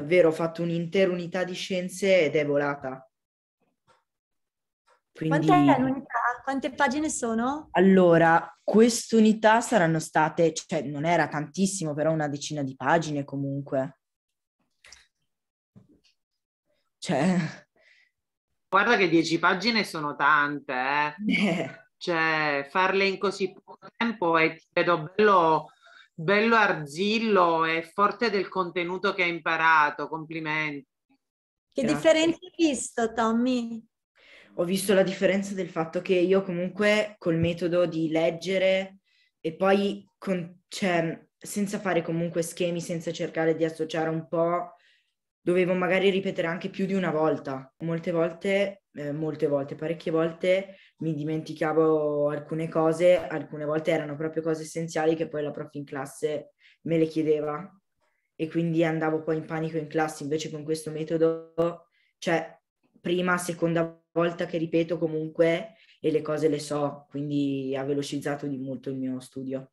davvero ho fatto un'intera unità di scienze ed è volata. Quindi... Quante pagine sono? Allora, quest'unità saranno state, cioè non era tantissimo, però una decina di pagine comunque. Cioè... Guarda che dieci pagine sono tante, eh. Cioè, farle in così poco tempo e ti vedo bello bello arzillo e forte del contenuto che hai imparato. Complimenti. Che Grazie. differenza hai visto, Tommy? Ho visto la differenza del fatto che io comunque col metodo di leggere e poi con, cioè, senza fare comunque schemi, senza cercare di associare un po', dovevo magari ripetere anche più di una volta. Molte volte eh, molte volte, parecchie volte mi dimenticavo alcune cose, alcune volte erano proprio cose essenziali che poi la prof in classe me le chiedeva e quindi andavo poi in panico in classe, invece con questo metodo, cioè prima, seconda volta che ripeto comunque e le cose le so, quindi ha velocizzato di molto il mio studio.